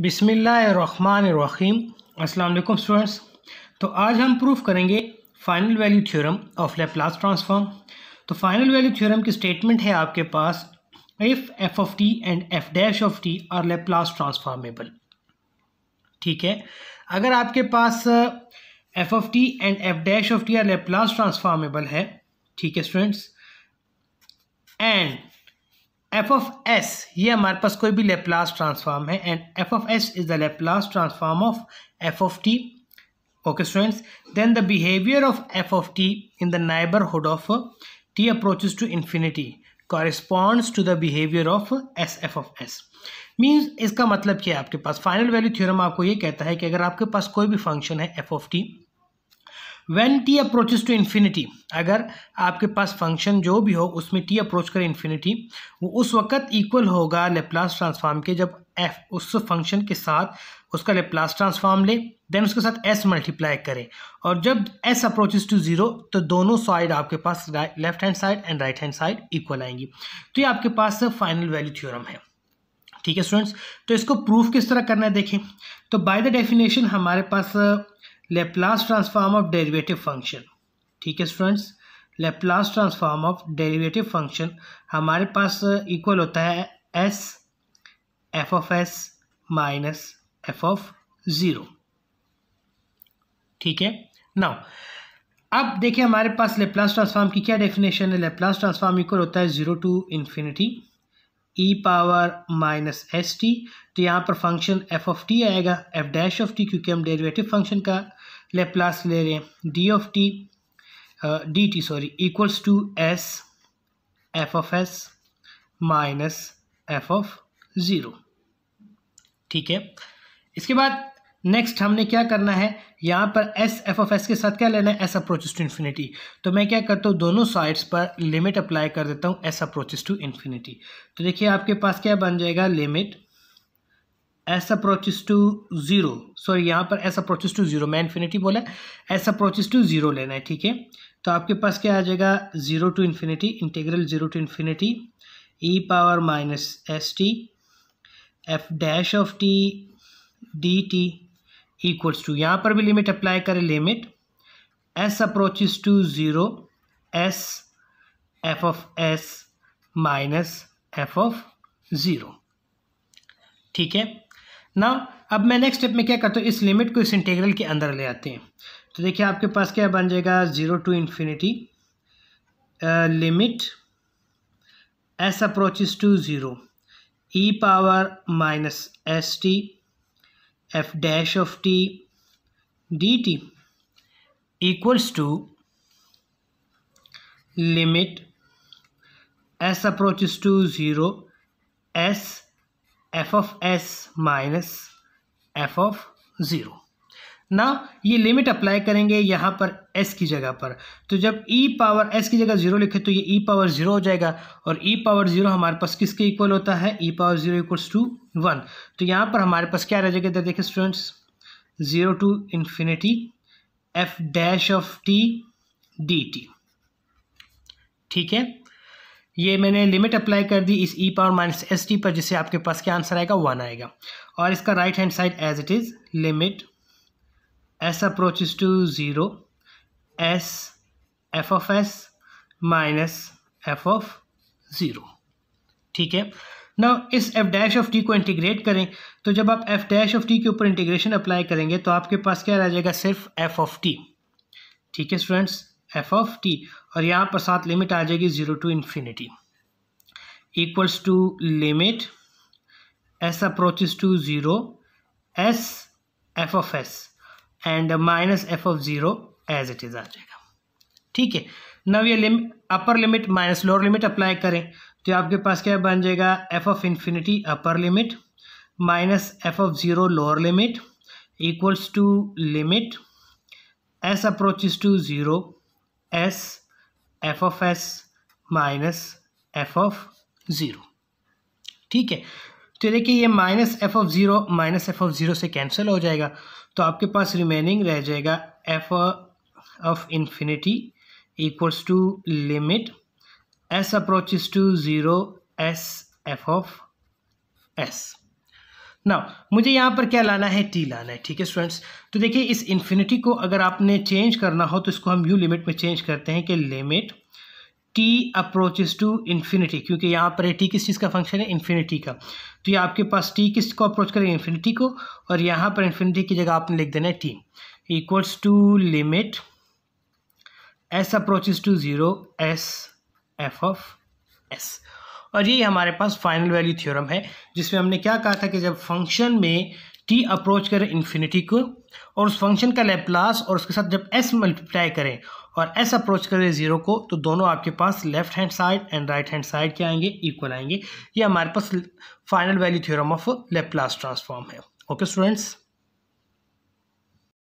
बिसमीम अस्सलाम स्टूडेंट्स तो आज हम प्रूफ करेंगे final value theorem of Laplace transform तो फाइनल वैल्यू थ्योरम की स्टेटमेंट है आपके पास if F of T and F dash of T are Laplace transformable ठीक है अगर आपके पास F of T and F dash of T are Laplace transformable है ठीक है students and F of S ये हमारे पास कोई भी लेप्लास ट्रांसफॉर्म है and F of S is the Laplace transform of F of T okay students then the behaviour of F of T in the neighbourhood of T approaches to infinity corresponds to the behaviour of S F of S means इसका मतलब क्या है आपके पास final value theorem आपको ये कहता है कि अगर आपके पास कोई भी फंक्शन है F of T when T approaches to infinity अगर आपके पास फंक्शन जो भी हो उसमें टी अप्रोच करें इन्फिनिटी वो उस वक्त इक्वल होगा लेप्लास ट्रांसफार्म के जब एफ उस फंक्शन के साथ उसका लेप्लास ट्रांसफार्म ले देन उसके साथ एस मल्टीप्लाई करें और जब एस अप्रोचेस टू ज़ीरो तो दोनों साइड आपके पास left hand side and right hand side equal आएंगी तो ये आपके पास फाइनल वैल्यू थ्योरम है ठीक है स्टूडेंट्स तो इसको प्रूफ किस तरह करना है देखें तो बाय द डेफिनेशन हमारे पास Laplace transform of derivative function ठीक है students Laplace transform of derivative function हमारे पास इक्वल uh, होता है S F of S minus F of zero ठीक है नाउ अब देखिए हमारे पास लेप्लास ट्रांसफार्म की क्या डेफिनेशन है लेप्लास ट्रांसफार्म इक्वल होता है zero to infinity E power minus S T तो यहाँ पर फंक्शन एफ ऑफ टी आएगा एफ डैश ऑफ टी क्योंकि हम डेरिवेटिव फंक्शन का लेप्लास ले रहे हैं D of T D T sorry equals to S F of S minus F of zero ठीक है इसके बाद नेक्स्ट हमने क्या करना है यहाँ पर एस एफ ऑफ एस के साथ क्या लेना है एस अप्रोचेस टू इन्फिनिटी तो मैं क्या करता हूँ दोनों साइड्स पर लिमिट अप्लाई कर देता हूँ एस अप्रोचेस टू इन्फिनिटी तो देखिए आपके पास क्या बन जाएगा limit S approaches to zero sorry यहाँ पर एस अप्रोचेस टू ज़ीरो मैं इन्फिनिटी बोला एस अप्रोचेस टू ज़ीरो लेना है ठीक है तो आपके पास क्या आ जाएगा zero to infinity integral zero to infinity E power minus S T F dash of T D T equals to यहाँ पर भी लिमिट अप्लाई करें limit S approaches to zero S F of S minus F of zero ठीक है ना अब मैं next step में क्या करता हूँ इस लिमिट को इस इंटीग्रल के अंदर ले आते हैं तो देखिए आपके पास क्या बन जाएगा zero to infinity limit S approaches to zero E power minus S T F dash of T D T equals to limit S approaches to zero S F of S minus F of zero ना ये limit apply करेंगे यहाँ पर S की जगह पर तो जब ई पावर एस की जगह ज़ीरो लिखे तो ये ई पावर ज़ीरो हो जाएगा और ई पावर ज़ीरो हमारे पास किसके इक्वल होता है E power zero equals to one तो यहाँ पर हमारे पास क्या रह जाएगा इधर देखें students zero to infinity F dash of T D T ठीक है ये मैंने लिमिट अप्लाई कर दी इस E power minus S T पर जिससे आपके पास क्या आंसर आएगा वन आएगा और इसका right hand side as it is limit S approach to zero S F of S minus F of zero ठीक है ना इस एफ डैश ऑफ टी को इंटीग्रेट करें तो जब आप एफ डैश ऑफ टी के ऊपर इंटीग्रेशन अप्लाई करेंगे तो आपके पास क्या रह जाएगा सिर्फ एफ ऑफ टी ठीक है स्टूडेंट्स एफ ऑफ टी और यहाँ पर साथ लिमिट आ जाएगी zero to infinity equals to limit S approaches to zero S F of S and minus F of zero as it is आ जाएगा ठीक है नव ये lim upper limit minus lower limit apply करें तो आपके पास क्या बन जाएगा F of infinity upper limit minus F of zero lower limit equals to limit S approaches to zero S F of S minus F of zero ठीक है तो देखिए ये minus F of zero minus F of zero से cancel हो जाएगा तो आपके पास रिमेनिंग रह जाएगा F of infinity equals to limit S approaches to zero S F of S ना मुझे यहाँ पर क्या लाना है टी लाना है ठीक है स्टूडेंट्स तो देखिए इस इन्फिनिटी को अगर आपने चेंज करना हो तो इसको हम यू लिमिट में चेंज करते हैं कि limit T approaches to infinity क्योंकि यहाँ पर टी किस चीज़ का फंक्शन है इन्फिनिटी का तो ये आपके पास टी किस को अप्रोच करेगा इन्फिनिटी को और यहाँ पर इन्फिनिटी की जगह आपने लिख देना है T equals to limit S approaches to zero S F of S और ये हमारे पास फाइनल वैल्यू थ्योरम है जिसमें हमने क्या कहा था कि जब फंक्शन में टी अप्रोच करें इन्फिनिटी को और उस फंक्शन का लेप्लास और उसके साथ जब एस मल्टीप्लाई करें और एस अप्रोच करें ज़ीरो को तो दोनों आपके पास left hand side and right hand side के आएंगे इक्वल आएंगे ये हमारे पास final value theorem of Laplace transform है ओके स्टूडेंट्स